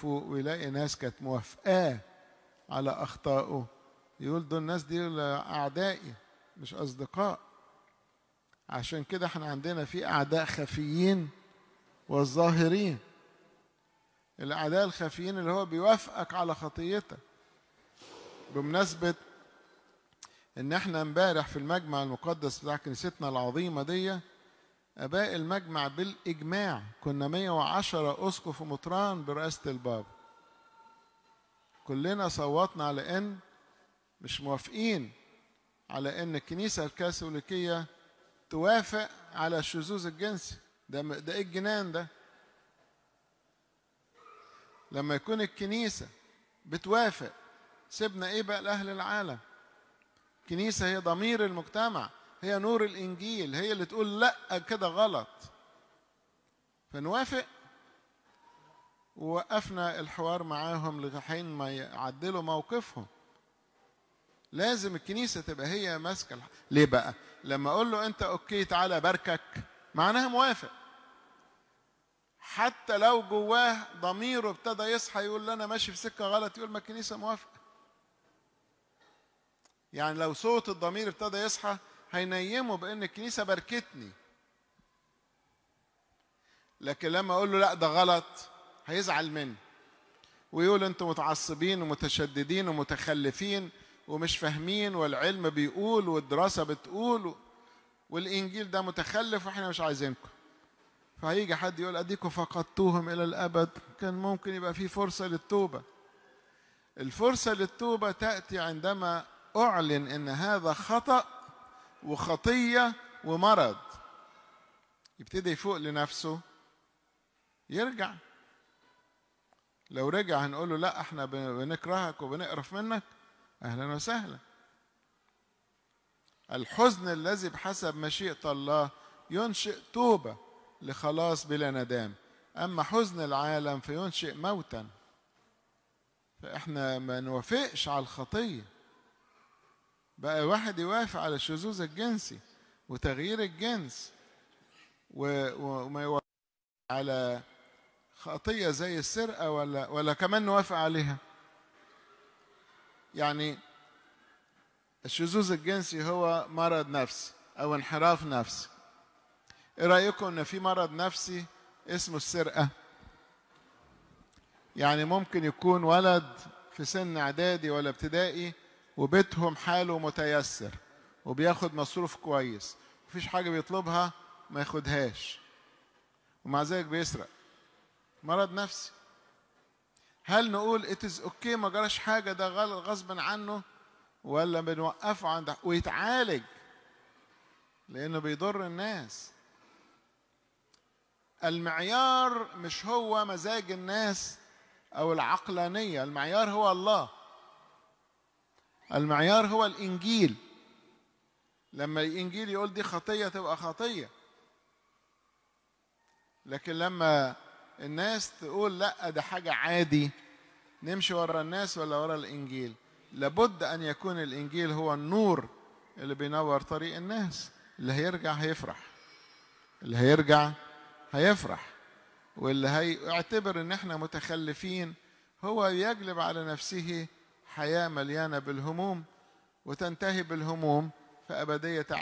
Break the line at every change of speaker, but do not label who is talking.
فوق ويلاقي ناس كانت موافقاه على اخطائه يقول دول الناس دي اعدائي مش اصدقاء عشان كده احنا عندنا في اعداء خفيين والظاهرين الاعداء الخفيين اللي هو بيوافقك على خطيتك بمناسبه ان احنا امبارح في المجمع المقدس بتاع كنيستنا العظيمه دي اباء المجمع بالاجماع كنا 110 اسقف ومطران برئاسه الباب كلنا صوتنا على ان مش موافقين على ان الكنيسه الكاثوليكيه توافق على الشذوذ الجنسي ده ده ايه الجنان ده لما يكون الكنيسه بتوافق سيبنا ايه بقى لاهل العالم الكنيسه هي ضمير المجتمع هي نور الإنجيل هي اللي تقول لأ كده غلط فنوافق ووقفنا الحوار معاهم لحين ما يعدلوا موقفهم لازم الكنيسة تبقى هي ماسكة الح... ليه بقى؟ لما أقول له أنت أوكي تعالى باركك معناها موافق حتى لو جواه ضميره ابتدى يصحى يقول لي أنا ماشي في سكة غلط يقول ما الكنيسة موافقة يعني لو صوت الضمير ابتدى يصحى هينيمه بان الكنيسه باركتني لكن لما اقول له لا ده غلط هيزعل مني ويقول انتم متعصبين ومتشددين ومتخلفين ومش فاهمين والعلم بيقول والدراسه بتقول والانجيل ده متخلف واحنا مش عايزينكم فهيجي حد يقول اديكم فقدتوهم الى الابد كان ممكن يبقى في فرصه للتوبه الفرصه للتوبه تاتي عندما اعلن ان هذا خطأ وخطيه ومرض يبتدي يفوق لنفسه يرجع لو رجع هنقول له لا احنا بنكرهك وبنقرف منك اهلا وسهلا الحزن الذي بحسب مشيئه الله ينشئ توبه لخلاص بلا ندام اما حزن العالم فينشئ موتا فاحنا ما نوافقش على الخطيه بقى الواحد يوافق على الشذوذ الجنسي وتغيير الجنس وما يوافق على خطية زي السرقة ولا ولا كمان نوافق عليها يعني الشذوذ الجنسي هو مرض نفسي أو انحراف نفسي إيه رأيكم إن في مرض نفسي اسمه السرقة يعني ممكن يكون ولد في سن إعدادي ولا ابتدائي وبيتهم حاله متيسر وبياخد مصروف كويس مفيش حاجة بيطلبها ما ياخدهاش ومع ذلك بيسرق مرض نفسي هل نقول اتز اوكي ما جراش حاجة ده غلط غصب عنه ولا بنوقفه عند ويتعالج لأنه بيضر الناس المعيار مش هو مزاج الناس أو العقلانية المعيار هو الله المعيار هو الإنجيل لما الإنجيل يقول دي خطية تبقى خطية لكن لما الناس تقول لا ده حاجة عادي نمشي ورا الناس ولا ورا الإنجيل لابد أن يكون الإنجيل هو النور اللي بينور طريق الناس اللي هيرجع هيفرح اللي هيرجع هيفرح واللي هيعتبر ان احنا متخلفين هو يجلب على نفسه حياه مليانه بالهموم وتنتهي بالهموم فابديه تعيش